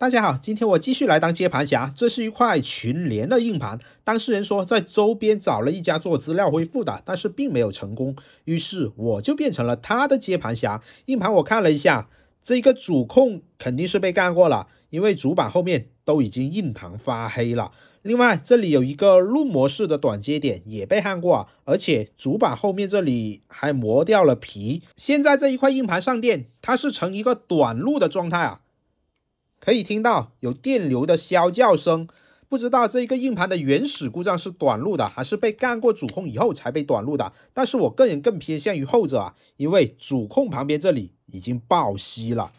大家好，今天我继续来当接盘侠。这是一块群联的硬盘，当事人说在周边找了一家做资料恢复的，但是并没有成功，于是我就变成了他的接盘侠。硬盘我看了一下，这个主控肯定是被干过了，因为主板后面都已经印堂发黑了。另外，这里有一个路模式的短接点也被焊过，而且主板后面这里还磨掉了皮。现在这一块硬盘上电，它是呈一个短路的状态啊。可以听到有电流的啸叫声，不知道这一个硬盘的原始故障是短路的，还是被干过主控以后才被短路的。但是我个人更偏向于后者啊，因为主控旁边这里已经爆吸了，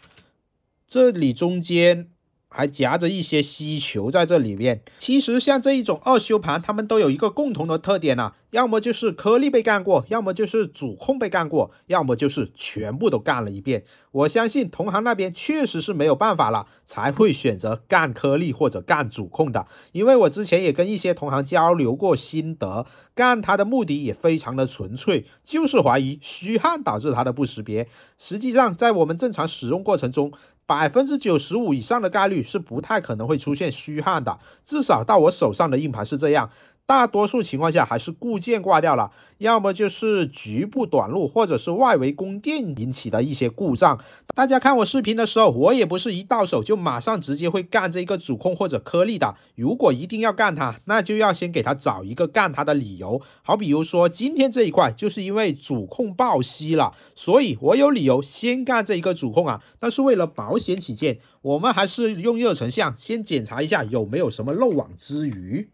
这里中间。还夹着一些吸球在这里面。其实像这一种二修盘，他们都有一个共同的特点啊，要么就是颗粒被干过，要么就是主控被干过，要么就是全部都干了一遍。我相信同行那边确实是没有办法了，才会选择干颗粒或者干主控的。因为我之前也跟一些同行交流过心得，干它的目的也非常的纯粹，就是怀疑虚焊导致它的不识别。实际上，在我们正常使用过程中。百分之九十五以上的概率是不太可能会出现虚焊的，至少到我手上的硬盘是这样。大多数情况下还是固件挂掉了，要么就是局部短路，或者是外围供电引起的一些故障。大家看我视频的时候，我也不是一到手就马上直接会干这个主控或者颗粒的。如果一定要干它，那就要先给它找一个干它的理由。好，比如说今天这一块就是因为主控爆息了，所以我有理由先干这一个主控啊。但是为了保险起见，我们还是用热成像先检查一下有没有什么漏网之鱼。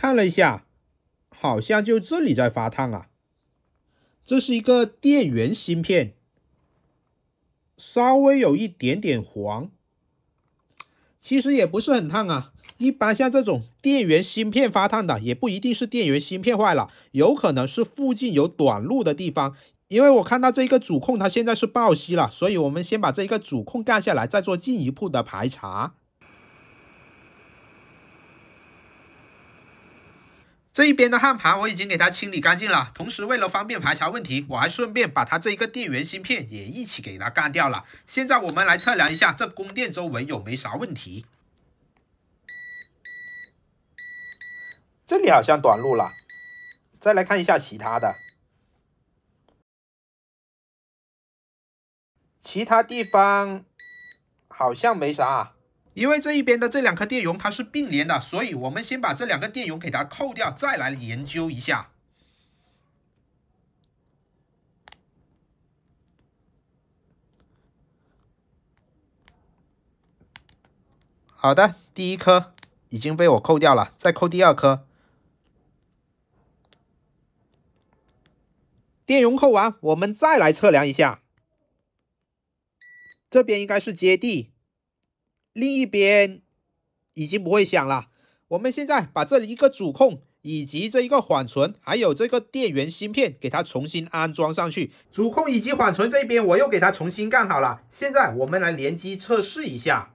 看了一下，好像就这里在发烫啊。这是一个电源芯片，稍微有一点点黄，其实也不是很烫啊。一般像这种电源芯片发烫的，也不一定是电源芯片坏了，有可能是附近有短路的地方。因为我看到这一个主控它现在是爆锡了，所以我们先把这一个主控干下来，再做进一步的排查。这一边的焊盘我已经给它清理干净了，同时为了方便排查问题，我还顺便把它这一个电源芯片也一起给它干掉了。现在我们来测量一下这供电周围有没啥问题，这里好像短路了。再来看一下其他的，其他地方好像没啥。因为这一边的这两颗电容它是并联的，所以我们先把这两个电容给它扣掉，再来研究一下。好的，第一颗已经被我扣掉了，再扣第二颗。电容扣完，我们再来测量一下。这边应该是接地。另一边已经不会响了。我们现在把这一个主控以及这一个缓存，还有这个电源芯片，给它重新安装上去。主控以及缓存这边我又给它重新干好了。现在我们来联机测试一下，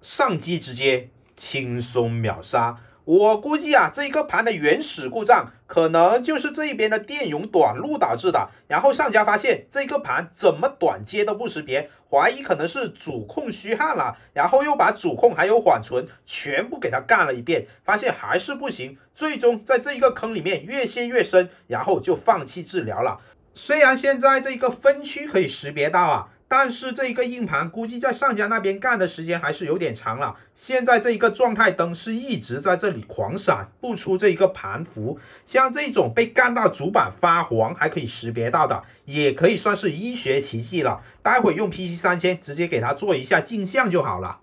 上机直接轻松秒杀。我估计啊，这一个盘的原始故障可能就是这一边的电容短路导致的。然后上家发现这个盘怎么短接都不识别，怀疑可能是主控虚焊了，然后又把主控还有缓存全部给它干了一遍，发现还是不行。最终在这一个坑里面越陷越深，然后就放弃治疗了。虽然现在这一个分区可以识别到啊。但是这一个硬盘估计在上家那边干的时间还是有点长了，现在这一个状态灯是一直在这里狂闪，不出这一个盘符，像这种被干到主板发黄还可以识别到的，也可以算是医学奇迹了。待会用 PC 三千直接给它做一下镜像就好了。